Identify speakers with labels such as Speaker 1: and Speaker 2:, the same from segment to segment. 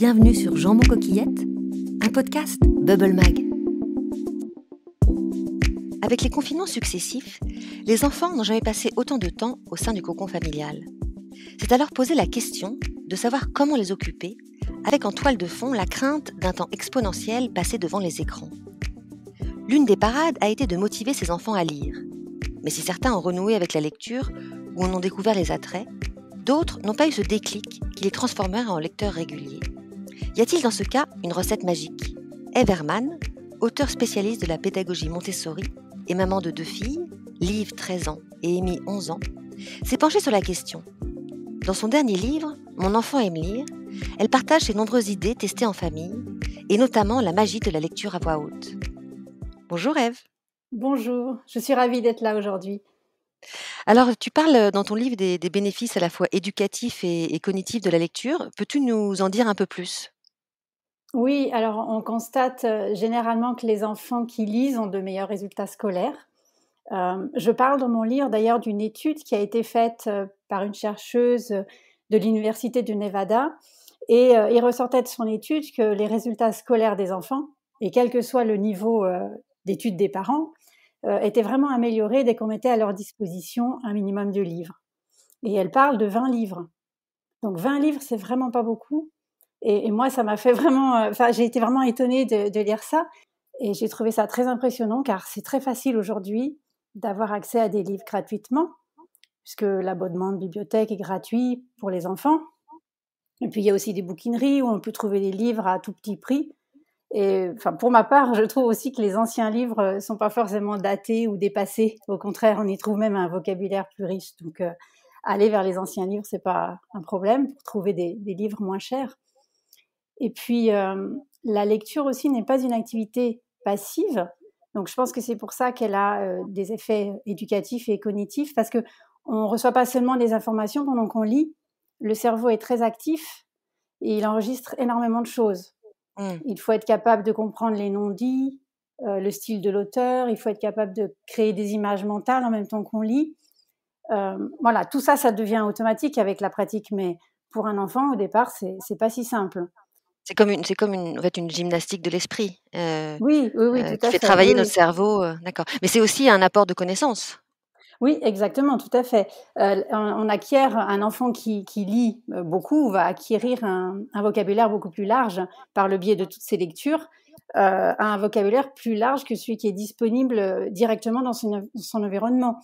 Speaker 1: bienvenue sur Jean-Mon Coquillette, un podcast Bubble Mag. Avec les confinements successifs, les enfants n'ont jamais passé autant de temps au sein du cocon familial. C'est alors posé la question de savoir comment les occuper, avec en toile de fond la crainte d'un temps exponentiel passé devant les écrans. L'une des parades a été de motiver ces enfants à lire. Mais si certains ont renoué avec la lecture ou en ont découvert les attraits, d'autres n'ont pas eu ce déclic qui les transformera en lecteurs réguliers. Y a-t-il dans ce cas une recette magique Everman, auteur spécialiste de la pédagogie Montessori et maman de deux filles, Liv 13 ans et Amy 11 ans, s'est penchée sur la question. Dans son dernier livre, Mon enfant aime lire, elle partage ses nombreuses idées testées en famille, et notamment la magie de la lecture à voix haute. Bonjour Eve.
Speaker 2: Bonjour, je suis ravie d'être là aujourd'hui.
Speaker 1: Alors, tu parles dans ton livre des, bénéfices à la fois éducatifs et cognitifs de la lecture. Peux-tu nous en dire un peu plus
Speaker 2: oui, alors on constate euh, généralement que les enfants qui lisent ont de meilleurs résultats scolaires. Euh, je parle dans mon livre d'ailleurs d'une étude qui a été faite euh, par une chercheuse de l'Université du Nevada et il ressortait de son étude que les résultats scolaires des enfants, et quel que soit le niveau d'études des parents, étaient vraiment améliorés dès qu'on mettait à leur disposition un minimum de livres. Et elle parle de 20 livres. Donc 20 livres, c'est vraiment pas beaucoup et, moi, ça m'a fait vraiment. Euh, enfin, j'ai été vraiment étonnée de, lire ça. Et j'ai trouvé ça très impressionnant car c'est très facile aujourd'hui d'avoir accès à des livres gratuitement, puisque l'abonnement de bibliothèque est gratuit pour les enfants. Et puis il y a aussi des bouquineries où on peut trouver des livres à tout petit prix. Et enfin, pour ma part, je trouve aussi que les anciens livres euh, sont pas forcément datés ou dépassés. Au contraire, on y trouve même un vocabulaire plus riche. Donc, euh, aller vers les anciens livres, c'est pas un problème pour trouver des livres moins chers. Et puis, la lecture aussi n'est pas une activité passive. Donc, je pense que c'est pour ça qu'elle a des effets éducatifs et cognitifs, parce qu'on ne reçoit pas seulement des informations pendant qu'on lit. Le cerveau est très actif et il enregistre énormément de choses. Mmh. Il faut être capable de comprendre les non-dits, le style de l'auteur. Il faut être capable de créer des images mentales en même temps qu'on lit. voilà, tout ça, ça devient automatique avec la pratique, mais pour un enfant, au
Speaker 1: départ, c'est pas si simple. C'est comme une, c'est comme une, en fait, une gymnastique de l'esprit. Euh, oui,
Speaker 2: oui, oui, euh, qui fait. travailler notre
Speaker 1: cerveau, euh, d'accord. Mais c'est aussi un apport de connaissances. Oui,
Speaker 2: exactement, tout à fait. On, acquiert un enfant qui, lit beaucoup va acquérir un, vocabulaire beaucoup plus large par le biais de toutes ses lectures, un vocabulaire plus large que celui qui est disponible directement dans son environnement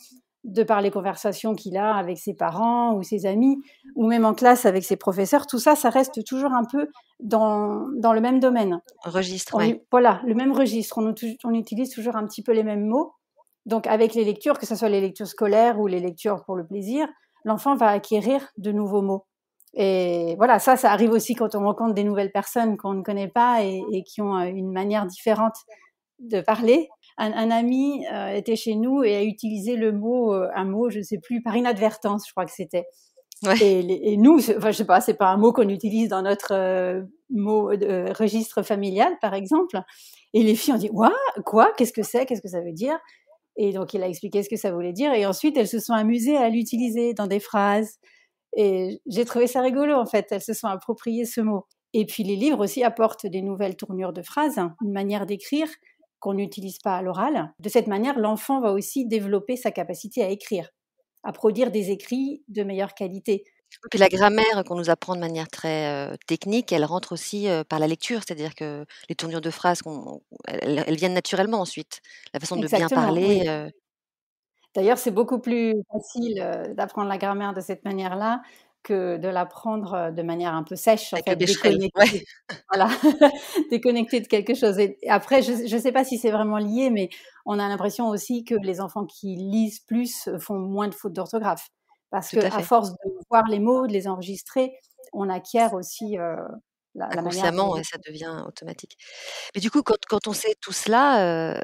Speaker 2: de par les conversations qu'il a avec ses parents ou ses amis, ou même en classe avec ses professeurs, tout ça, ça reste toujours un peu dans, le même domaine.
Speaker 1: Registre, oui.
Speaker 2: Voilà, le même registre. On, utilise toujours un petit peu les mêmes mots. Donc, avec les lectures, que ce soit les lectures scolaires ou les lectures pour le plaisir, l'enfant va acquérir de nouveaux mots. Et voilà, ça, ça arrive aussi quand on rencontre des nouvelles personnes qu'on ne connaît pas et qui ont euh, une manière différente de parler un, ami euh, était chez nous et a utilisé le mot, euh, un mot, je ne sais plus, par inadvertance, je crois que c'était. Et, nous, enfin, je sais pas, c'est pas un mot qu'on utilise dans notre euh, mot registre familial, par exemple. Et les filles ont dit quoi quoi Qu'est-ce que c'est Qu'est-ce que ça veut dire Et donc il a expliqué ce que ça voulait dire. Et ensuite, elles se sont amusées à l'utiliser dans des phrases. Et j'ai trouvé ça rigolo en fait. Elles se sont appropriées ce mot. Et puis les livres aussi apportent des nouvelles tournures de phrases, hein, une manière d'écrire qu'on n'utilise pas à l'oral. De cette manière, l'enfant va aussi développer sa capacité à écrire, à produire des écrits de meilleure qualité. la grammaire
Speaker 1: qu'on nous apprend de manière très euh, technique, elle rentre aussi euh, par la lecture, c'est-à-dire que les tournures de phrases, qu'on, elles, viennent naturellement ensuite. La façon de bien parler. Euh. D'ailleurs, c'est beaucoup
Speaker 2: plus facile d'apprendre la grammaire de cette manière-là de la prendre euh, de manière un peu sèche, en déconnectée, de quelque chose. Et après, je ne sais pas si c'est vraiment lié, mais on a l'impression aussi que les enfants qui lisent plus euh, font moins de fautes d'orthographe. Parce qu'à force de voir les mots, de les enregistrer, on acquiert
Speaker 1: aussi euh, la, ça devient automatique. Mais du coup, quand, on sait tout cela,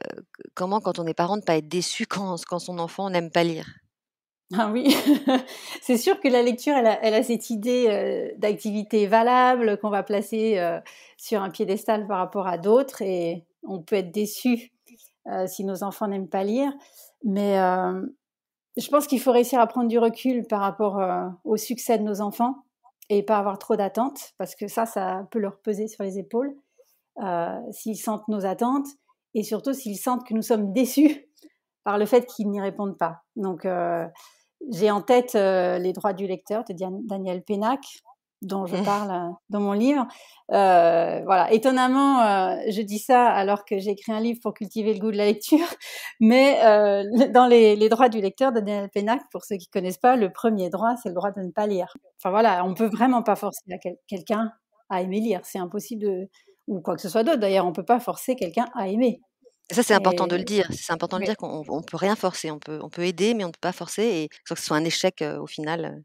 Speaker 1: comment, quand on est parent, ne pas être déçu quand, quand son enfant n'aime pas lire ah
Speaker 2: oui, c'est sûr que la lecture, elle a, cette idée euh, d'activité valable qu'on va placer euh, sur un piédestal par rapport à d'autres et on peut être déçu euh, si nos enfants n'aiment pas lire. Mais je pense qu'il faut réussir à prendre du recul par rapport au succès de nos enfants et pas avoir trop d'attentes parce que ça, ça peut leur peser sur les épaules s'ils sentent nos attentes et surtout s'ils sentent que nous sommes déçus par le fait qu'ils n'y répondent pas. Donc, j'ai en tête euh, Les droits du lecteur de Daniel Pénac, dont je mmh. parle euh, dans mon livre. Euh, voilà, étonnamment, je dis ça alors que j'ai écrit un livre pour cultiver le goût de la lecture, mais dans les, droits du lecteur de Daniel Pénac, pour ceux qui ne connaissent pas, le premier droit, c'est le droit de ne pas lire. Enfin voilà, on peut vraiment pas forcer quelqu'un à aimer lire, c'est impossible de, ou quoi que ce soit d'autre. D'ailleurs, on peut pas forcer quelqu'un à
Speaker 1: aimer ça, c'est important de le dire. C'est important de dire qu'on peut rien forcer. On peut, on peut aider, mais on ne peut pas forcer. Et que ce soit un échec au final.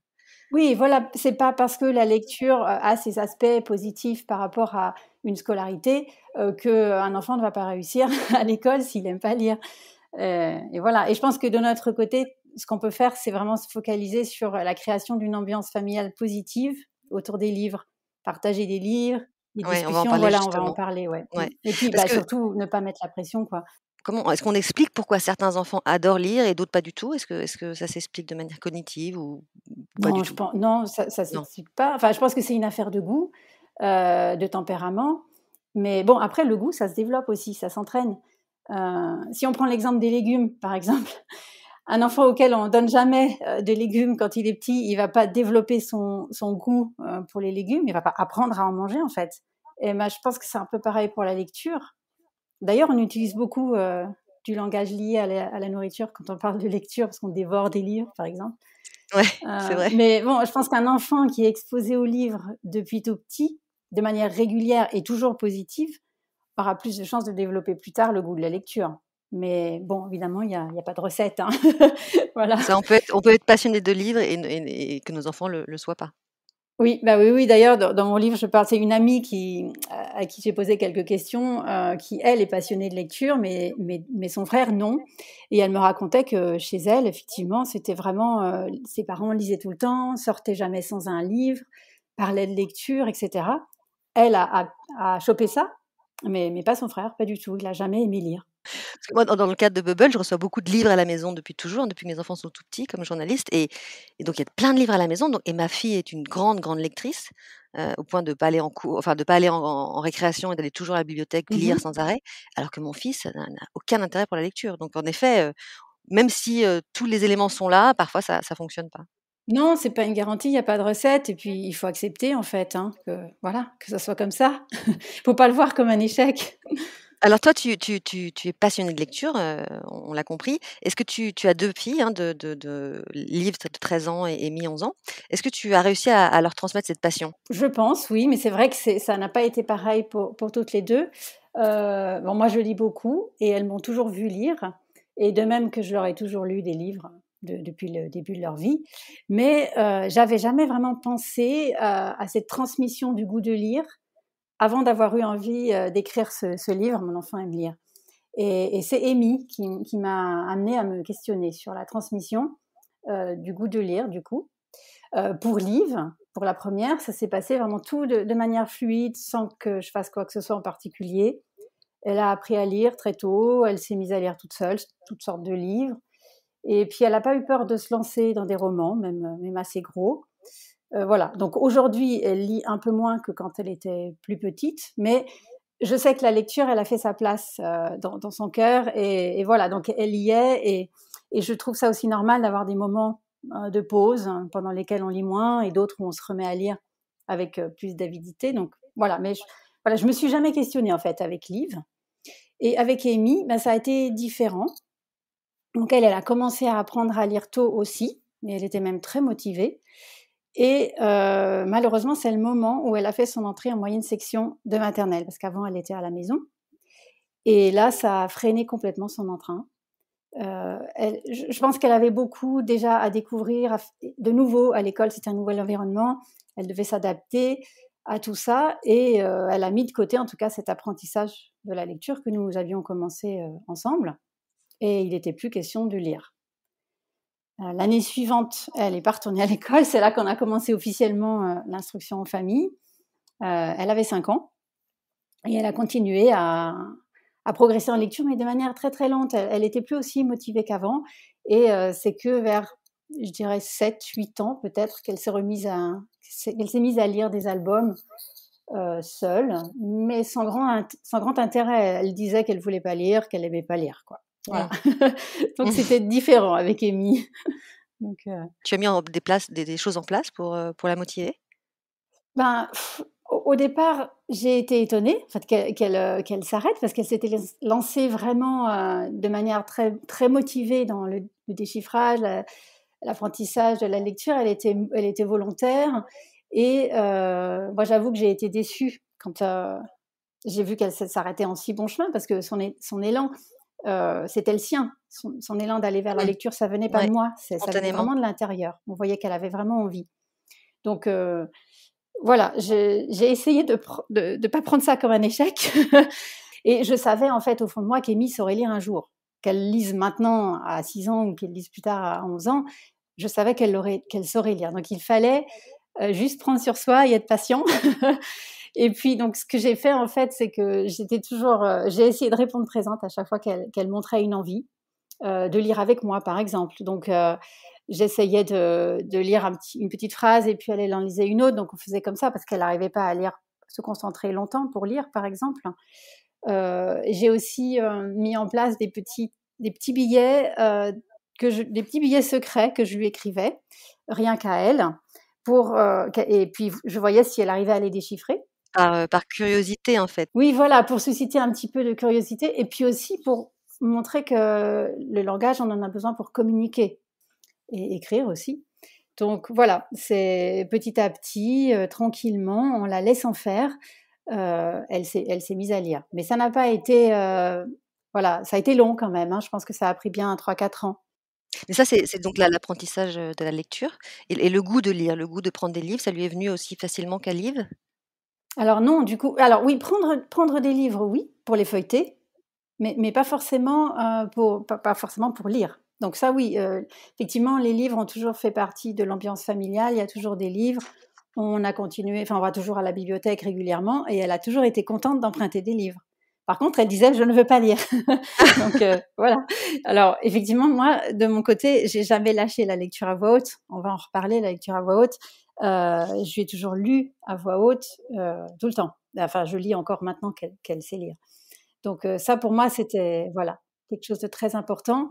Speaker 2: Oui, voilà, c'est pas parce que la lecture a ses aspects positifs par rapport à une scolarité que qu'un enfant ne va pas réussir à l'école s'il n'aime pas lire. et voilà. Et je pense que de notre côté, ce qu'on peut faire, c'est vraiment se focaliser sur la création d'une ambiance familiale positive autour des livres, partager des livres,
Speaker 1: on va en parler. Voilà, on va en parler, mmh. Et puis, bah, surtout, ne pas mettre la pression, quoi. Comment est-ce qu'on explique pourquoi certains enfants adorent lire et d'autres pas du tout Est-ce que, est-ce que ça s'explique de manière cognitive ou pas non, du tout Non, ça, ne s'explique pas. Enfin, je pense que c'est une affaire
Speaker 2: de goût, euh, de tempérament. Mais bon, après, le goût, ça se développe aussi, ça s'entraîne. Euh, si on prend l'exemple des légumes, par exemple, un enfant auquel on donne jamais euh, de légumes quand il est petit, il va pas développer son, goût euh, pour les légumes, il va pas apprendre à en manger en fait. Et ben, je pense que c'est un peu pareil pour la lecture. D'ailleurs, on utilise beaucoup euh, du langage lié à la, nourriture quand on parle de lecture, parce qu'on dévore des livres, par exemple. Ouais, c'est vrai. Mais bon, je pense qu'un enfant qui est exposé aux livres depuis tout petit, de manière régulière et toujours positive, aura plus de chances de développer plus tard le goût de la lecture. Mais bon, évidemment, il n'y a, pas de recette. Hein.
Speaker 1: voilà. Ça, on, peut être, on peut être passionné de livres et, que nos enfants le, le soient pas.
Speaker 2: Oui, bah oui, oui. D'ailleurs, dans, mon livre, je parle. C'est une amie qui, à qui j'ai posé quelques questions, euh, qui elle est passionnée de lecture, mais, mais, son frère non. Et elle me racontait que chez elle, effectivement, c'était vraiment euh, ses parents lisaient tout le temps, sortaient jamais sans un livre, parlaient de lecture,
Speaker 1: etc. Elle a, a chopé ça, mais, mais pas son frère, pas du tout. Il a jamais aimé lire. Parce que moi, dans le cadre de Bubble, je reçois beaucoup de livres à la maison depuis toujours, depuis que mes enfants sont tout petits, comme journaliste. Et, donc, il y a plein de livres à la maison. Donc, et ma fille est une grande, grande lectrice, euh, au point de ne pas aller en cours, enfin, de pas aller en, récréation et d'aller toujours à la bibliothèque mmh lire sans arrêt. Alors que mon fils n'a aucun intérêt pour la lecture. Donc, en effet, euh, même si euh, tous les éléments sont là, parfois, ça ne fonctionne pas. Non, c'est pas une garantie, il n'y a pas de recette, et puis il faut accepter en fait hein, que voilà que ça soit comme ça. Il faut pas le voir comme un échec. Alors toi, tu, es passionnée de lecture, euh, on l'a compris. Est-ce que tu, as deux filles hein, de, livres de 13 ans et, mi-11 ans Est-ce que tu as réussi à, leur transmettre cette passion Je
Speaker 2: pense, oui, mais c'est vrai que ça n'a pas été pareil pour, toutes les deux. Euh, bon, moi, je lis beaucoup et elles m'ont toujours vu lire, et de même que je leur ai toujours lu des livres. depuis le début de leur vie. Mais euh, j'avais jamais vraiment pensé à cette transmission du goût de lire avant d'avoir eu envie euh, d'écrire ce, livre, mon enfant aime lire. Et, c'est Amy qui, m'a amené à me questionner sur la transmission euh, du goût de lire, du coup. Euh, pour Liv, pour la première, ça s'est passé vraiment tout de, manière fluide, sans que je fasse quoi que ce soit en particulier. Elle a appris à lire très tôt, elle s'est mise à lire toute seule, toutes sortes de livres. Et puis, elle n'a pas eu peur de se lancer dans des romans, même, même assez gros. Euh, voilà. Donc aujourd'hui, elle lit un peu moins que quand elle était plus petite, mais je sais que la lecture, elle a fait sa place euh, dans, son cœur et, voilà. Donc elle y est et, je trouve ça aussi normal d'avoir des moments euh, de pause hein, pendant lesquels on lit moins et d'autres où on se remet à lire avec plus d'avidité. Donc voilà. Mais je, voilà, je me suis jamais questionnée en fait avec Liv et avec Amy, bah, ça a été différent. Donc elle, elle a commencé à apprendre à lire tôt aussi, mais elle était même très motivée. Et euh, malheureusement, c'est le moment où elle a fait son entrée en moyenne section de maternelle, parce qu'avant, elle était à la maison. Et là, ça a freiné complètement son entrain. Euh, je pense qu'elle avait beaucoup déjà à découvrir. de nouveau, à l'école, c'était un nouvel environnement. Elle devait s'adapter à tout ça. Et euh, elle a mis de côté, en tout cas, cet apprentissage de la lecture que nous avions commencé ensemble. Et il n'était plus question de lire. Euh, l'année suivante, elle n'est pas retournée à l'école. C'est là qu'on a commencé officiellement euh, l'instruction en famille. Euh, elle avait 5 ans et elle a continué à, à, progresser en lecture, mais de manière très très lente. Elle n'était plus aussi motivée qu'avant. Et c'est que vers, je dirais, 7-8 ans peut-être qu'elle s'est remise à, qu'elle s'est mise à lire des albums euh, seule, mais sans grand, sans grand intérêt. Elle disait qu'elle voulait pas
Speaker 1: lire, qu'elle aimait pas lire, quoi. Donc c'était différent avec Amy. Donc, euh Tu as mis en, des, places, des, choses en place pour, euh, pour la motiver
Speaker 2: ben, Au départ, j'ai été étonnée en fait, qu'elle qu euh, s'arrête parce qu'elle s'était lancée vraiment de manière très, très motivée dans le, déchiffrage, l'apprentissage de la lecture. Elle était, elle était volontaire. Et moi, j'avoue que j'ai été déçue quand j'ai vu qu'elle s'arrêtait en si bon chemin parce que son, son élan, euh, c'était le sien. Son, élan d'aller vers la lecture, ça venait pas de moi, ça venait vraiment de l'intérieur. On voyait qu'elle avait vraiment envie. Donc euh, voilà, j'ai essayé de ne pas prendre ça comme un échec. et je savais en fait au fond de moi qu'Emmy saurait lire un jour. Qu'elle lise maintenant à 6 ans ou qu'elle lise plus tard à 11 ans, je savais qu'elle qu'elle saurait lire. Donc il fallait euh, juste prendre sur soi et être patient. Et puis, donc, ce que j'ai fait, en fait, c'est que j'étais toujours, euh, j'ai essayé de répondre présente à chaque fois qu'elle montrait une envie euh, de lire avec moi, par exemple. Donc, euh, j'essayais de, lire un petit, une petite phrase et puis elle en lisait une autre. Donc, on faisait comme ça parce qu'elle n'arrivait pas à lire, se concentrer longtemps pour lire, par exemple. j'ai aussi mis en place des petits, des petits billets, que je, des petits billets secrets que je lui écrivais, rien qu'à elle. Pour, et puis je voyais si elle arrivait à les déchiffrer. Euh, par, curiosité en fait. Oui, voilà, pour susciter un petit peu de curiosité et puis aussi pour montrer que le langage, on en a besoin pour communiquer et écrire aussi. Donc voilà, c'est petit à petit, euh, tranquillement, on la laissant faire, euh, elle s'est mise à lire. Mais ça n'a pas été...
Speaker 1: voilà, ça a été long quand même. Hein. Je pense que ça a pris bien 3-4 ans. Mais ça, c'est donc l'apprentissage de la lecture et, le goût de lire, le goût de prendre des livres, ça lui est venu aussi facilement qu'à livre alors non, du coup, alors oui, prendre, des livres, oui, pour les feuilleter,
Speaker 2: mais, pas, forcément, euh, pour, pas, forcément pour lire. Donc ça, oui, euh, effectivement, les livres ont toujours fait partie de l'ambiance familiale, il y a toujours des livres, on a continué, enfin on va toujours à la bibliothèque régulièrement, et elle a toujours été contente d'emprunter des livres. Par contre, elle disait, je ne veux pas lire. Donc euh, voilà. Alors effectivement, moi, de mon côté, j'ai jamais lâché la lecture à voix haute. On va en reparler, la lecture à voix haute. Euh, je lui ai toujours lu à voix haute euh, tout le temps. Enfin, je lis encore maintenant qu'elle sait lire. Donc euh, ça, pour moi, c'était voilà quelque chose de très important.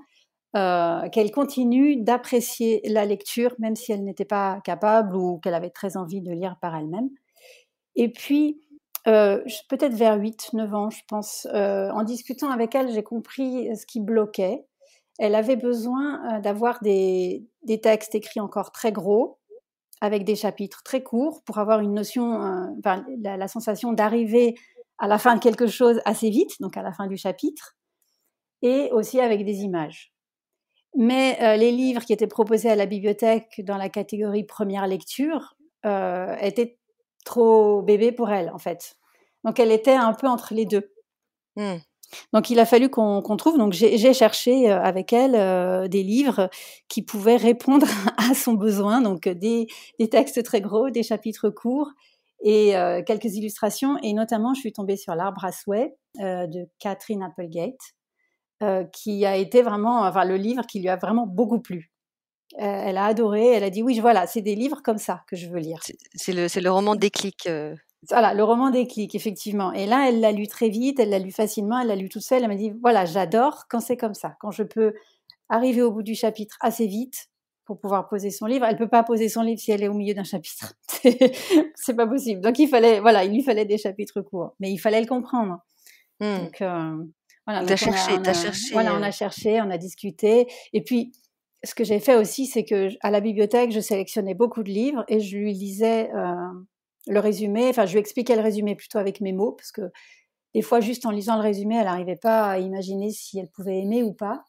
Speaker 2: qu'elle continue d'apprécier la lecture, même si elle n'était pas capable ou qu'elle avait très envie de lire par elle-même. Et puis, peut-être vers 8-9 ans, je pense, en discutant avec elle, j'ai compris ce qui bloquait. Elle avait besoin d'avoir des, textes écrits encore très gros, avec des chapitres très courts pour avoir une notion, euh, la, sensation d'arriver à la fin de quelque chose assez vite, donc à la fin du chapitre, et aussi avec des images. Mais euh, les livres qui étaient proposés à la bibliothèque dans la catégorie première lecture euh, étaient trop bébés pour elle, en fait. Donc elle était un peu entre les deux. Mmh. Donc il a fallu qu'on trouve. Donc j'ai cherché euh, avec elle euh, des livres qui pouvaient répondre à son besoin. Donc euh, des, des textes très gros, des chapitres courts et quelques illustrations. Et notamment, je suis tombée sur l'arbre à souhait de Catherine Applegate, qui a été vraiment, enfin le livre qui lui a vraiment beaucoup plu. elle a adoré, elle a dit oui, voilà, c'est des livres comme ça que je veux lire.
Speaker 1: C'est le, le, roman Déclic.
Speaker 2: Voilà, le roman déclic, effectivement. Et là, elle l'a lu très vite, elle l'a lu facilement, elle l'a lu toute seule. Elle m'a dit voilà, j'adore quand c'est comme ça, quand je peux arriver au bout du chapitre assez vite pour pouvoir poser son livre. Elle peut pas poser son livre si elle est au milieu d'un chapitre. c'est pas possible. Donc il fallait, voilà, il lui fallait des chapitres courts, mais il fallait le comprendre. Mmh. Donc euh, voilà. cherché, on a, cherché. Voilà, on euh. a cherché, on a discuté, et puis ce que j'ai fait aussi, c'est que à la bibliothèque, je sélectionnais beaucoup de livres et je lui lisais euh, le résumé, enfin je lui expliquais le résumé plutôt avec mes mots, parce que des fois juste en lisant le résumé, elle n'arrivait pas à imaginer si elle pouvait aimer ou pas.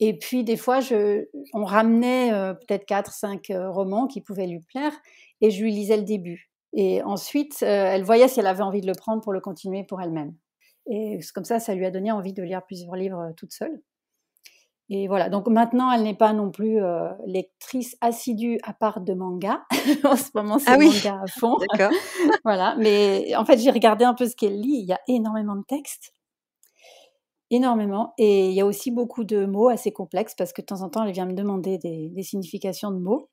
Speaker 2: Et puis des fois, je, on ramenait euh, peut-être quatre, cinq euh, romans qui pouvaient lui plaire, et je lui lisais le début. Et ensuite, euh, elle voyait si elle avait envie de le prendre pour le continuer pour elle-même. Et comme ça, ça lui a donné envie de lire plusieurs livres toute seule. Et voilà, donc maintenant, elle n'est pas non plus euh, lectrice assidue à part de manga. en ce moment, ah c'est ah oui. manga à fond. D'accord. voilà, mais en fait, j'ai regardé un peu ce qu'elle lit. Il y a énormément de textes, énormément. Et il y a aussi beaucoup de mots assez complexes parce que de temps en temps, elle vient me demander des, significations de mots.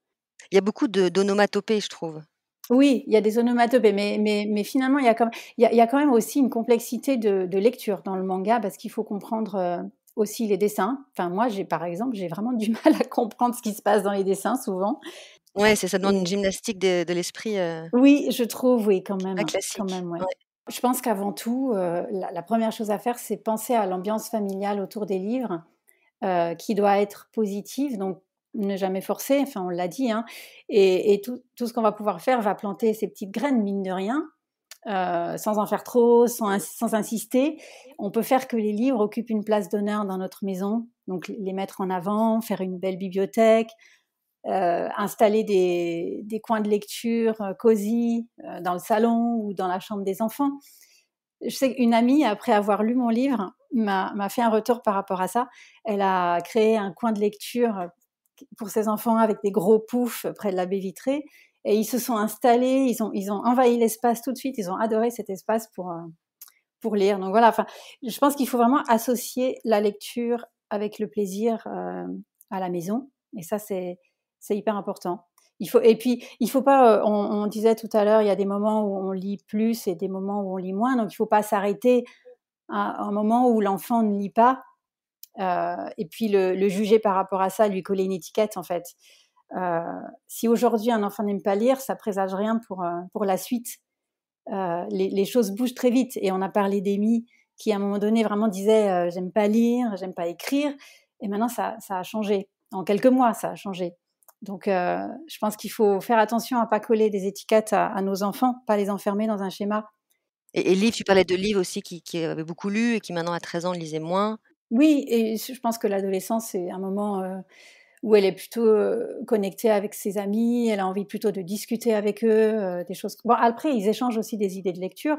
Speaker 2: Il y a beaucoup d'onomatopées, je trouve. Oui, il y a des onomatopées, mais, mais, mais finalement, il y, a quand même, il, y a, quand même aussi une complexité de, de lecture dans le manga parce qu'il faut comprendre euh, aussi les dessins. Enfin, moi, j'ai par exemple, j'ai vraiment du mal à comprendre ce qui se passe dans les dessins souvent. Ouais, c'est ça demande une gymnastique de, l'esprit. Euh, oui, je trouve, oui, quand même. Hein, classique. Je pense qu'avant tout, euh, la, première chose à faire, c'est penser à l'ambiance familiale autour des livres, euh, qui doit être positive. Donc, ne jamais forcer. Enfin, on l'a dit. Hein, et, tout, tout, ce qu'on va pouvoir faire va planter ces petites graines, mine de rien. Euh, sans en faire trop, sans, insister. On peut faire que les livres occupent une place d'honneur dans notre maison, donc les mettre en avant, faire une belle bibliothèque, euh, installer des, des, coins de lecture euh, cosy dans le salon ou dans la chambre des enfants. Je sais qu'une amie, après avoir lu mon livre, m'a fait un retour par rapport à ça. Elle a créé un coin de lecture pour ses enfants avec des gros poufs près de la baie vitrée. Et ils se sont installés, ils ont, ils ont envahi l'espace tout de suite, ils ont adoré cet espace pour, euh, pour lire. Donc voilà, enfin, je pense qu'il faut vraiment associer la lecture avec le plaisir euh, à la maison. Et ça, c'est hyper important. Il faut, et puis, il faut pas, euh, on, disait tout à l'heure, il y a des moments où on lit plus et des moments où on lit moins. Donc, il faut pas s'arrêter à un moment où l'enfant ne lit pas et puis le, le, juger par rapport à ça, lui coller une étiquette, en fait. Euh, si aujourd'hui un enfant n'aime pas lire, ça présage rien pour, euh, pour la suite. Euh, les, choses bougent très vite. Et on a parlé d'Emmy qui, à un moment donné, vraiment disait J'aime pas lire, j'aime pas écrire. Et maintenant, ça, a changé. En quelques mois, ça a changé. Donc, je pense qu'il faut faire attention à pas coller des étiquettes à, nos enfants, pas les enfermer dans un schéma.
Speaker 1: Et, tu parlais de Liv aussi qui, avait beaucoup lu et qui maintenant à 13 ans lisait moins.
Speaker 2: Oui, et je pense que l'adolescence, c'est un moment où elle est plutôt euh, connectée avec ses amis, elle a envie plutôt de discuter avec eux, euh, des choses. Bon, après, ils échangent aussi des idées de lecture,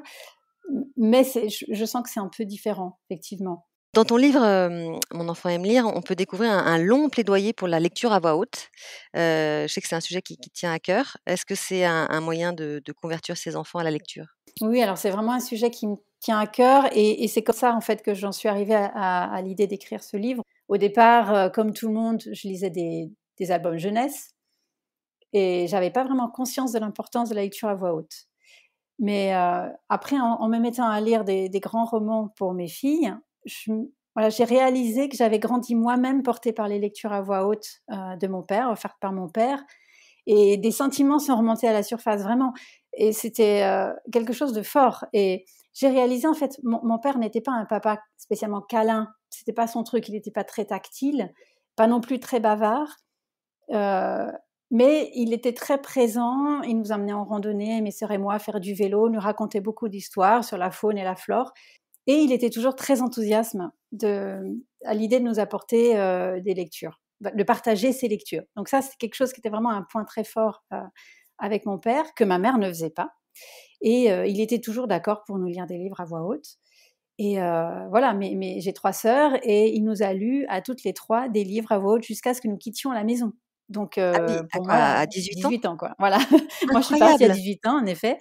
Speaker 2: mais je, je sens que c'est un peu différent, effectivement.
Speaker 1: Dans ton livre euh, Mon enfant aime lire, on peut découvrir un, long plaidoyer pour la lecture à voix haute. je sais que c'est un sujet qui, tient à cœur. Est-ce que c'est un, moyen de, convertir ses enfants à la lecture
Speaker 2: Oui, alors c'est vraiment un sujet qui me tient à cœur et, c'est comme ça en fait que j'en suis arrivée à l'idée d'écrire ce livre. Au départ, euh, comme tout le monde, je lisais des, albums jeunesse et j'avais pas vraiment conscience de l'importance de la lecture à voix haute. Mais euh, après, en, me mettant à lire des, grands romans pour mes filles, j'ai réalisé que j'avais grandi moi-même portée par les lectures à voix haute euh, de mon père, offertes par mon père, et des sentiments sont remontés à la surface vraiment. Et c'était quelque chose de fort. Et j'ai réalisé en fait, mon, père n'était pas un papa spécialement câlin, c'était pas son truc, il n'était pas très tactile, pas non plus très bavard, euh, mais il était très présent, il nous emmenait en randonnée, mes sœurs et moi, faire du vélo, nous racontait beaucoup d'histoires sur la faune et la flore, et il était toujours très enthousiaste à l'idée de nous apporter euh, des lectures, de partager ses lectures. Donc ça, c'est quelque chose qui était vraiment un point très fort euh, avec mon père, que ma mère ne faisait pas. Et il était toujours d'accord pour nous lire des livres à voix haute. Et voilà, mais, mais j'ai trois sœurs et il nous a lu à toutes les trois des livres à voix haute jusqu'à ce que nous quittions la maison. Donc, ah à 18, euh, ans, quoi. Voilà. moi, je suis partie à 18 ans, en effet.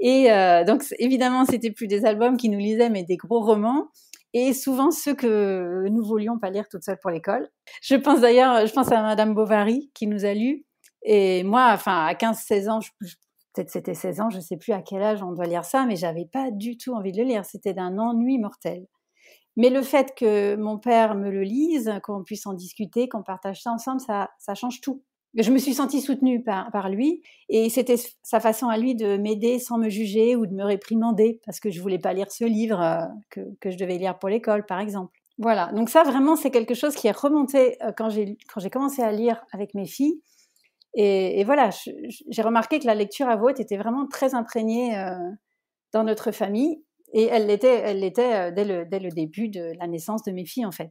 Speaker 2: Et donc, évidemment, c'était plus des albums qu'il nous lisait, mais des gros romans. Et souvent ceux que nous voulions pas lire toutes seules pour l'école. Je pense d'ailleurs, je pense à Madame Bovary qui nous a lu. Et moi, enfin, à 15-16 ans, je, je peut-être c'était 16 ans, je ne sais plus à quel âge on doit lire ça, mais j'avais pas du tout envie de le lire. C'était d'un ennui mortel. Mais le fait que mon père me le lise, qu'on puisse en discuter, qu'on partage ça ensemble, ça, change tout. Je me suis sentie soutenue par, lui et c'était sa façon à lui de m'aider sans me juger ou de me réprimander parce que je voulais pas lire ce livre euh, que, je devais lire pour l'école, par exemple. Voilà, donc ça vraiment c'est quelque chose qui est remonté euh, quand j'ai commencé à lire avec mes filles. Et, voilà, j'ai remarqué que la lecture à voix haute était vraiment très imprégnée euh, dans notre famille. Et elle l'était, elle euh, dès le, début de la naissance de mes filles, en fait.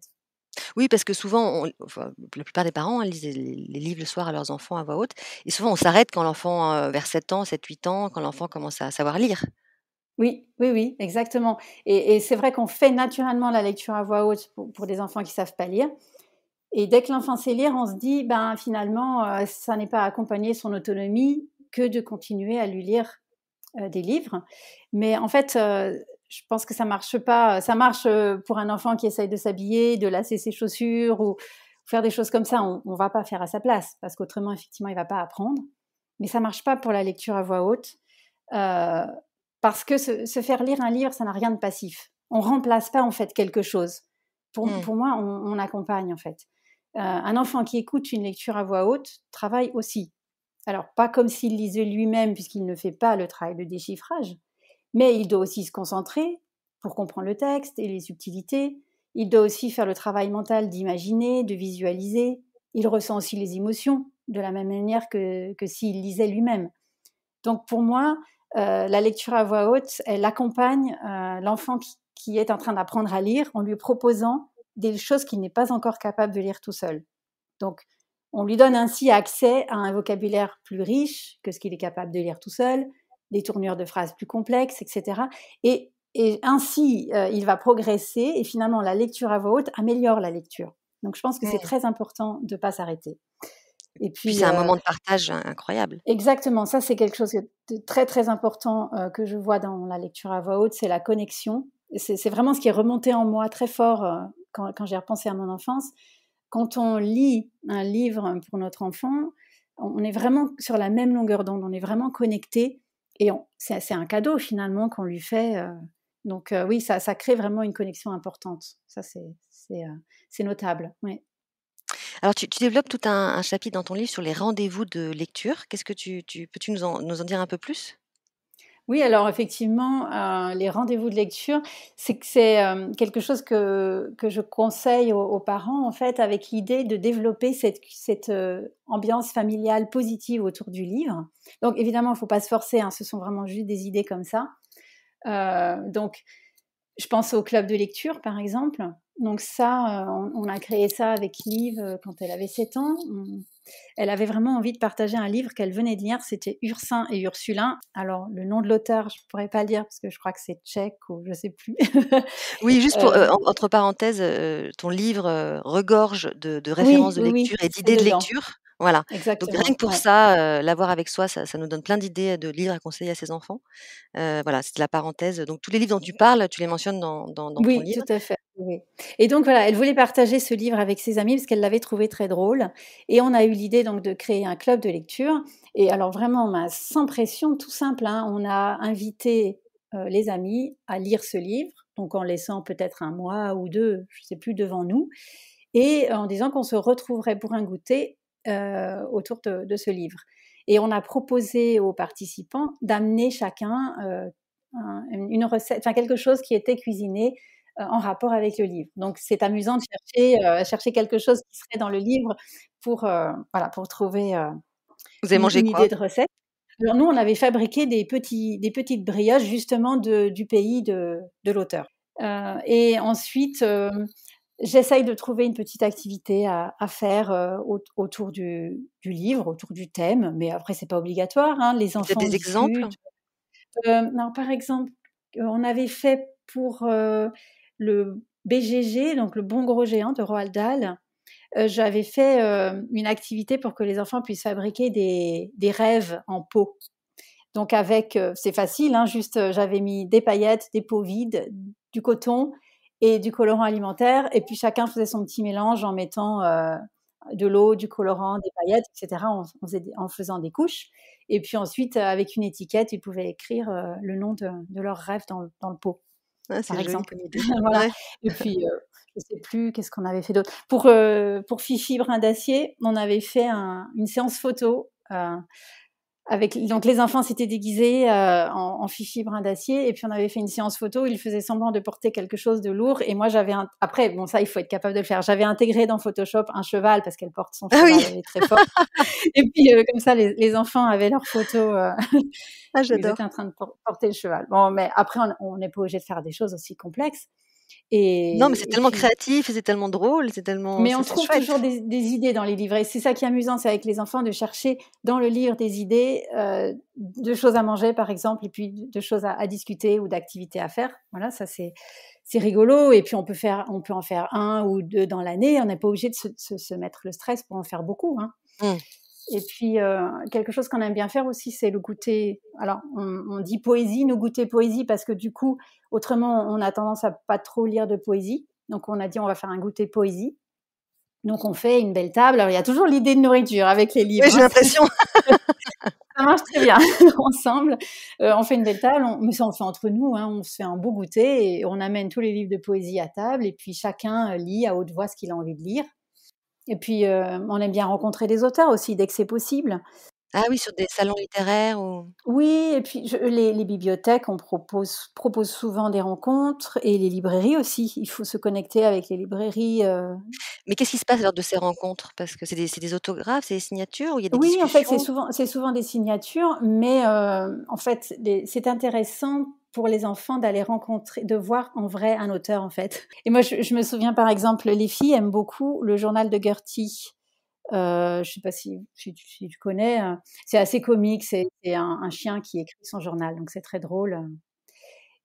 Speaker 1: Oui, parce que souvent, la plupart des parents hein, lisent les, livres le soir à leurs enfants à voix haute. Et souvent, on s'arrête quand l'enfant, euh, vers 7 ans, 7-8 ans, quand l'enfant commence à savoir lire.
Speaker 2: Oui, oui, oui, exactement. Et, c'est vrai qu'on fait naturellement la lecture à voix haute pour, pour des enfants qui ne savent pas lire. Et dès que l'enfant sait lire, on se dit, ben finalement, euh, ça n'est pas accompagner son autonomie que de continuer à lui lire euh, des livres. Mais en fait, euh, je pense que ça marche pas. Ça marche pour un enfant qui essaye de s'habiller, de lasser ses chaussures ou faire des choses comme ça. On, ne va pas faire à sa place parce qu'autrement, effectivement, il va pas apprendre. Mais ça marche pas pour la lecture à voix haute parce que se, faire lire un livre, ça n'a rien de passif. On remplace pas en fait quelque chose. Pour, mmh. pour moi, on, on, accompagne en fait. Euh, un enfant qui écoute une lecture à voix haute travaille aussi. Alors, pas comme s'il lisait lui-même, puisqu'il ne fait pas le travail de déchiffrage, mais il doit aussi se concentrer pour comprendre le texte et les subtilités. Il doit aussi faire le travail mental d'imaginer, de visualiser. Il ressent aussi les émotions de la même manière que, s'il lisait lui-même. Donc pour moi, euh, la lecture à voix haute, elle accompagne euh, l'enfant qui, est en train d'apprendre à lire en lui proposant des choses qu'il n'est pas encore capable de lire tout seul. Donc, on lui donne ainsi accès à un vocabulaire plus riche que ce qu'il est capable de lire tout seul, des tournures de phrases plus complexes, etc. Et, ainsi, euh, il va progresser et finalement, la lecture à voix haute améliore la lecture. Donc, je pense que c'est très important de ne pas s'arrêter.
Speaker 1: Et puis, c'est un euh moment de partage hein, incroyable.
Speaker 2: Exactement, ça c'est quelque chose de très très important euh, que je vois dans la lecture à voix haute, c'est la connexion. C'est vraiment ce qui est remonté en moi très fort quand, j'ai repensé à mon enfance, quand on lit un livre pour notre enfant, on est vraiment sur la même longueur d'onde, on est vraiment connecté et c'est un cadeau finalement qu'on lui fait. Euh. donc euh, oui, ça, crée vraiment une connexion importante.
Speaker 1: Ça, c'est euh,
Speaker 2: notable. Oui.
Speaker 1: Alors, tu, développes tout un, chapitre dans ton livre sur les rendez-vous de lecture. Qu'est-ce que tu, tu peux-tu nous, nous en, dire un peu plus
Speaker 2: oui, alors effectivement, euh, les rendez-vous de lecture, c'est que c'est euh, quelque chose que, je conseille aux, parents, en fait, avec l'idée de développer cette, euh, ambiance familiale positive autour du livre. Donc, évidemment, il ne faut pas se forcer, hein, ce sont vraiment juste des idées comme ça. donc, je pense au club de lecture, par exemple donc ça, euh, on, a créé ça avec Liv euh, quand elle avait 7 ans. Elle avait vraiment envie de partager un livre qu'elle venait de lire, c'était Ursin et Ursulin. Alors le nom de l'auteur, je ne pourrais pas le dire parce que je crois que c'est tchèque ou je ne sais plus.
Speaker 1: oui, juste pour, euh, entre parenthèses, ton livre regorge de, références de lecture et d'idées de lecture. Voilà. Donc rien que pour ça, l'avoir avec soi, ça, nous donne plein d'idées de livres à conseiller à ses enfants. voilà, c'est la parenthèse. Donc tous les livres dont tu parles, tu les mentionnes dans, ton livre. Oui, tout
Speaker 2: à fait. Et donc voilà, elle voulait partager ce livre avec ses amis parce qu'elle l'avait trouvé très drôle. Et on a eu l'idée donc de créer un club de lecture. Et alors vraiment, sans pression, tout simple, hein. on a invité euh, les amis à lire ce livre, donc en laissant peut-être un mois ou deux, je ne sais plus, devant nous, et en disant qu'on se retrouverait pour un goûter euh, autour de, ce livre. Et on a proposé aux participants d'amener chacun euh, une recette, enfin quelque chose qui était cuisiné euh, en rapport avec le livre. Donc c'est amusant de chercher, euh, chercher quelque chose qui serait dans le livre pour, euh, voilà, pour trouver
Speaker 1: Vous avez une, mangé idée de
Speaker 2: recette. nous, on avait fabriqué des, petits, des petites brioches justement du pays de, de l'auteur. et ensuite, j'essaye de trouver une petite activité à, faire autour du, livre, autour du thème. Mais après, c'est pas obligatoire. Hein, les enfants. Des exemples non, par exemple, on avait fait pour le BGG, donc le bon gros géant de Roald Dahl, euh, j'avais fait euh, une activité pour que les enfants puissent fabriquer des, rêves en peau. Donc avec, euh, c'est facile, hein, juste j'avais mis des paillettes, des pots vides, du coton et du colorant alimentaire, et puis chacun faisait son petit mélange en mettant de l'eau, du colorant, des paillettes, etc. En, faisant des couches, et puis ensuite avec une étiquette, ils pouvaient écrire le nom de, leur rêve dans le pot. Ah, par exemple. Et puis, euh, je ne sais plus, qu'est-ce qu'on avait fait d'autre pour, euh, pour Fifi Brin d'Acier, on avait fait une séance photo. Euh, avec donc les enfants s'étaient déguisés euh, en, en, fifi brin d'acier et puis on avait fait une séance photo. Ils faisaient semblant de porter quelque chose de lourd et moi j'avais un... après bon ça il faut être capable de le faire. J'avais intégré dans Photoshop un cheval parce qu'elle porte son ah cheval elle est très fort. et puis euh, comme ça les, les, enfants avaient leur photo. Euh... Ah, Ils étaient en train de porter le cheval. Bon mais après on n'est pas obligé de faire des choses aussi complexes non, mais c'est tellement
Speaker 1: créatif, c'est tellement drôle, c'est tellement. Mais on trouve toujours
Speaker 2: des, idées dans les livres. Et c'est ça qui est amusant, c'est avec les enfants de chercher dans le livre des idées euh, de choses à manger, par exemple, et puis de choses à, discuter ou d'activités à faire. Voilà, ça c'est c'est rigolo. Et puis on peut faire, on peut en faire un ou deux dans l'année. On n'est pas obligé de se, mettre le stress pour en faire beaucoup. Hein. Mmh. Et puis, euh, quelque chose qu'on aime bien faire aussi, c'est le goûter. Alors, on, dit poésie, nous goûter poésie, parce que du coup, autrement, on a tendance à pas trop lire de poésie. Donc, on a dit, on va faire un goûter poésie. Donc, on fait une belle table. Alors, il y a toujours l'idée de nourriture avec les livres. Oui, j'ai hein. l'impression. ça marche très bien ensemble. Euh, on fait une belle table, on, mais ça on fait entre nous, hein. on se fait un beau goûter et on amène tous les livres de poésie à table et puis chacun euh, lit à haute voix ce qu'il a envie de lire. Et puis, euh, on aime bien rencontrer des auteurs aussi, dès que c'est possible.
Speaker 1: Ah oui, sur des salons
Speaker 2: littéraires Oui, et puis les, bibliothèques, on propose, propose souvent des rencontres, et les librairies aussi. Il faut se connecter avec les librairies. Euh.
Speaker 1: Mais qu'est-ce qui se passe lors de ces rencontres Parce que c'est des, autographes, c'est des signatures il y a des Oui, en fait,
Speaker 2: c'est souvent, des signatures, mais euh, en fait, c'est intéressant pour les enfants d'aller rencontrer, de voir en vrai un auteur en fait. Et moi, je, me souviens par exemple, les filles aiment beaucoup le journal de Gertie. Euh, je ne sais pas si, tu connais. Hein. C'est assez comique. C'est un, chien qui écrit son journal, donc c'est très drôle.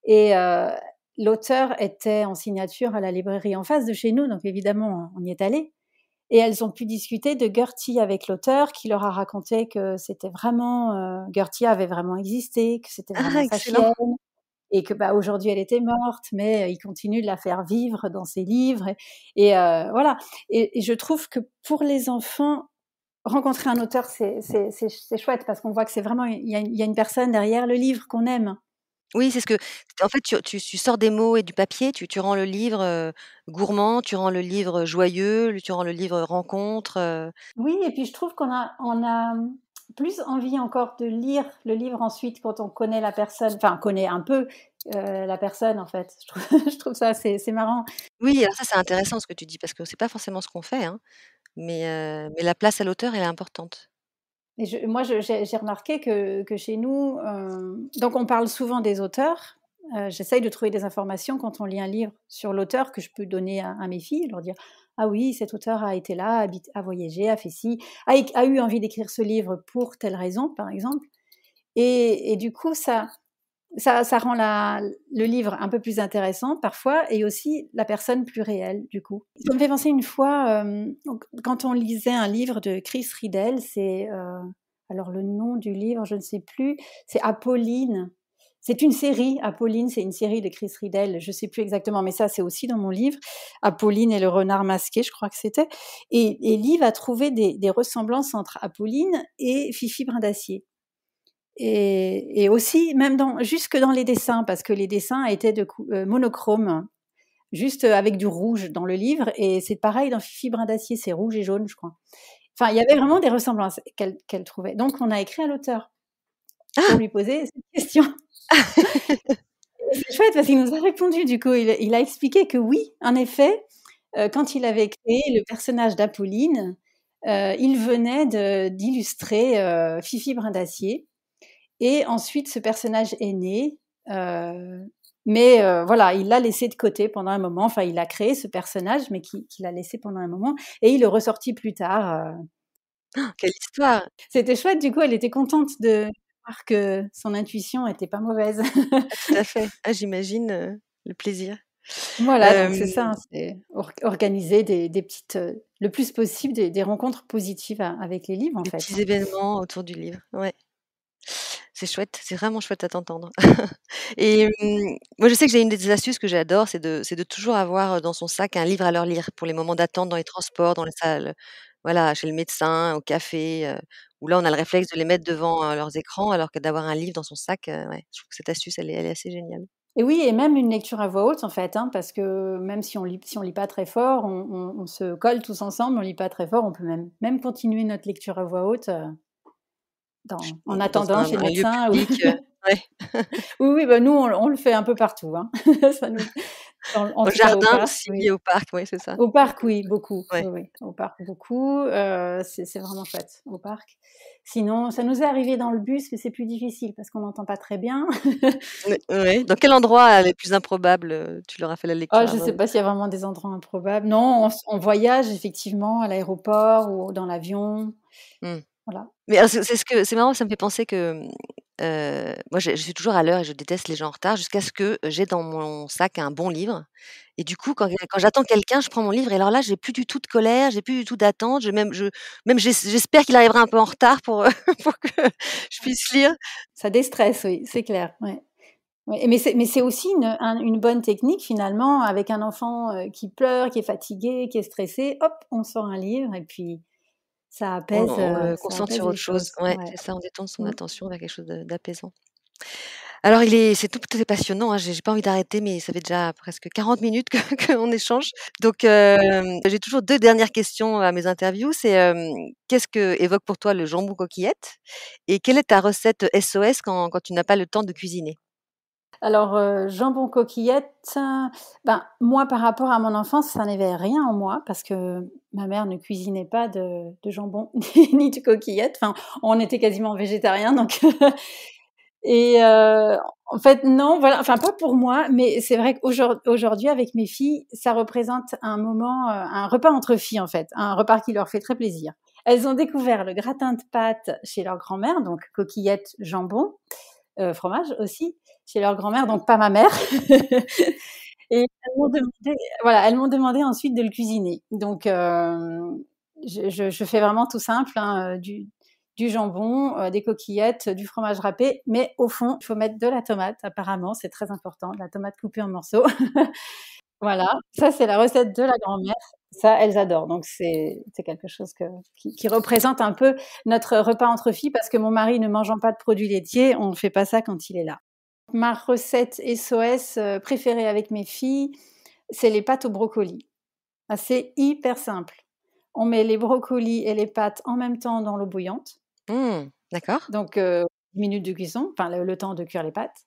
Speaker 2: Et euh, l'auteur était en signature à la librairie en face de chez nous, donc évidemment, on y est allé. Et elles ont pu discuter de Gertie avec l'auteur, qui leur a raconté que c'était vraiment euh, Gertie avait vraiment existé, que c'était ah, vraiment ah, et que bah, aujourd'hui elle était morte, mais euh, il continue de la faire vivre dans ses livres. Et, euh, voilà. Et, je trouve que pour les enfants, rencontrer un auteur, c'est chouette parce qu'on voit que c'est vraiment, il y, a une, personne derrière le livre qu'on aime.
Speaker 1: Oui, c'est ce que. En fait, tu, tu, sors des mots et du papier, tu, rends le livre euh, gourmand, tu rends le livre joyeux, tu rends le livre rencontre. Oui, et puis je trouve qu'on
Speaker 2: a, on a, plus envie encore de lire le livre ensuite quand on connaît la personne, enfin connaît un peu euh, la
Speaker 1: personne en fait. Je trouve, ça c'est marrant. Oui, ça c'est intéressant ce que tu dis parce que c'est pas forcément ce qu'on fait, hein, euh, mais, la place à l'auteur est importante.
Speaker 2: moi j'ai remarqué que, chez nous, euh, donc on parle souvent des auteurs. J'essaye de trouver des informations quand on lit un livre sur l'auteur que je peux donner à, à mes filles, leur dire ah oui, cet auteur a été là, a, voyagé, a fait ci, a, eu envie d'écrire ce livre pour telle raison, par exemple. Et, du coup, ça, ça, rend le livre un peu plus intéressant parfois et aussi la personne plus réelle, du coup. Ça me fait penser une fois, euh, quand on lisait un livre de Chris Riddell, c'est. Euh, alors le nom du livre, je ne sais plus, c'est Apolline, c'est une série, Apolline, c'est une série de Chris Riddell, je ne sais plus exactement, mais ça c'est aussi dans mon livre, Apolline et le renard masqué, je crois que c'était. Et, Ellie va trouver des, ressemblances entre Apolline et Fifi Brindacier. Et, aussi, même jusque dans les dessins, parce que les dessins étaient de euh, monochrome, juste avec du rouge dans le livre, et c'est pareil dans Fifi Brindacier, c'est rouge et jaune, je crois. Enfin, il y avait vraiment des ressemblances qu'elle trouvait. Donc, on a écrit à l'auteur pour ah. lui poser cette question. C'est chouette parce qu'il nous a répondu, du coup, il, a expliqué que oui, en effet, euh, quand il avait créé le personnage d'Apolline, euh, il venait d'illustrer euh, Fifi Brindacier. Et ensuite, ce personnage est né. mais voilà, il l'a laissé de côté pendant un moment. Enfin, il a créé ce personnage, mais qu'il a laissé pendant un moment. Et il le ressorti plus tard. Oh, quelle histoire C'était chouette, du coup, elle était contente de, que son intuition n'était pas mauvaise. Ah, tout à fait. Ah, j'imagine euh, le plaisir. Voilà, c'est ça. Hein, organiser des, petites, euh, le plus possible, des, rencontres positives avec les livres,
Speaker 1: des Petits hein. événements autour du livre. Ouais. C'est chouette, c'est vraiment chouette à t'entendre. et moi, je sais que j'ai une des astuces que j'adore, c'est de, de, toujours avoir euh, dans son sac un livre à leur lire pour les moments d'attente dans les transports, dans les salles, voilà, chez le médecin, au café, où là on a le réflexe de les mettre devant leurs écrans alors que d'avoir un livre dans son sac, je trouve que cette astuce elle est, assez géniale.
Speaker 2: Et oui, et même une lecture à voix haute en fait, hein, parce que même si on lit, si on lit pas très fort, on, se colle tous ensemble, on lit pas très fort, on peut même même continuer notre lecture à voix haute en attendant chez le médecin. oui, oui, bah, nous on, le fait un peu partout. Hein.
Speaker 1: Dans, au jardin aussi, au parc, oui, c'est ça.
Speaker 2: Au parc, oui, beaucoup. au parc, beaucoup. Euh, c'est vraiment chouette, au parc. Sinon, ça nous est arrivé dans le bus, mais c'est plus difficile parce qu'on n'entend pas très bien.
Speaker 1: Dans quel endroit les plus improbable euh, tu leur as fait la ah, lecture Je ne sais euh? pas
Speaker 2: s'il y a vraiment des endroits improbables. Non, on, voyage effectivement à l'aéroport ou dans l'avion. Mmh.
Speaker 1: Voilà. Mais c'est ce que c'est marrant, ça me fait penser que euh, moi, je, suis toujours à l'heure et je déteste les gens en retard jusqu'à ce que euh, j'ai dans mon sac un bon livre. Et du coup, quand, j'attends quelqu'un, je prends mon livre et alors là, j'ai plus du tout de colère, j'ai plus du tout d'attente. Je, même, je, même j'espère qu'il arrivera un peu en retard euh, pour, que je puisse lire. Ça déstresse, oui, c'est clair.
Speaker 2: mais c'est aussi une, bonne technique finalement avec un enfant qui pleure, qui est fatigué, qui est stressé. Hop, on sort un livre et puis ça apaise. On, concentre autre chose. Ouais,
Speaker 1: ça, on détend son mmh. attention vers quelque chose d'apaisant. Alors, il est, c'est tout, tout passionnant. Hein, je J'ai, pas envie d'arrêter, mais ça fait déjà presque 40 minutes qu'on échange. Donc, j'ai toujours deux dernières questions à mes interviews. C'est qu'est-ce que évoque pour toi le jambon coquillette et quelle est ta recette SOS quand tu n'as pas le temps de cuisiner
Speaker 2: alors, euh, jambon coquillette, ben, moi par rapport à mon enfance, ça n'avait rien en moi parce que ma mère ne cuisinait pas de, jambon ni de coquillette. Enfin, on était quasiment végétarien donc. Et euh, en fait, non, voilà, enfin pas pour moi, mais c'est vrai qu'aujourd'hui, avec mes filles, ça représente un moment, euh, un repas entre filles en fait, un repas qui leur fait très plaisir. Elles ont découvert le gratin de pâtes chez leur grand-mère, donc coquillette, jambon, fromage aussi chez leur grand-mère, donc pas ma mère. et elles m'ont mmh. demandé, voilà, elles m'ont demandé ensuite de le cuisiner. Donc, euh, je, fais vraiment tout simple, hein, euh, du, du, jambon, euh, des coquillettes, du fromage râpé, mais au fond, il faut mettre de la tomate, apparemment, c'est très important, la tomate coupée en morceaux. voilà, ça c'est la recette de la grand-mère. Ça, elles adorent. Donc, c'est quelque chose que, qui, qui, représente un peu notre repas entre filles parce que mon mari ne mangeant pas de produits laitiers, on ne fait pas ça quand il est là. Ma recette SOS euh, préférée avec mes filles, c'est les pâtes au brocoli. Ah, c'est hyper simple. On met les brocolis et les pâtes en même temps dans l'eau bouillante. Mmh, d'accord. Donc, une euh, 10 minutes de cuisson, le, temps de cuire les pâtes.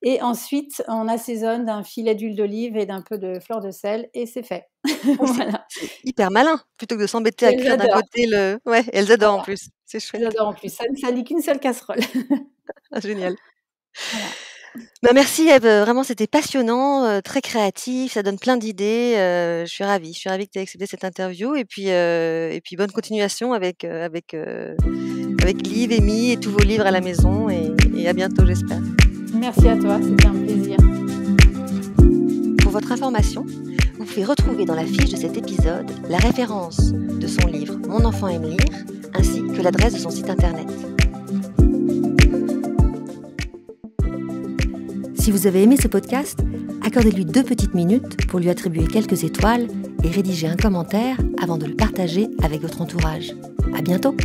Speaker 2: Et ensuite, on assaisonne d'un filet d'huile d'olive et d'un peu de fleur de sel et c'est fait. voilà.
Speaker 1: Hyper malin, plutôt que de s'embêter à cuire d'un côté le. Ouais, elles adorent en plus.
Speaker 2: C'est chouette. Elles adorent en plus. Ça, ne n'est qu'une seule casserole. Ah, génial.
Speaker 1: Bah, merci Eve, euh, vraiment c'était passionnant, euh, très créatif, ça donne plein d'idées. Euh, je suis ravie, je suis ravie que tu aies accepté cette interview et puis et puis bonne continuation avec avec avec Liv, Amy et tous vos livres à la maison et, et à bientôt j'espère. Merci à toi, c'était un plaisir. Pour votre information, vous pouvez retrouver dans la fiche de cet épisode la référence de son livre Mon enfant aime lire ainsi que l'adresse de son site internet. Si vous avez aimé ce podcast, accordez-lui deux petites minutes pour lui attribuer quelques étoiles et rédiger un commentaire avant de le partager avec votre entourage. À bientôt!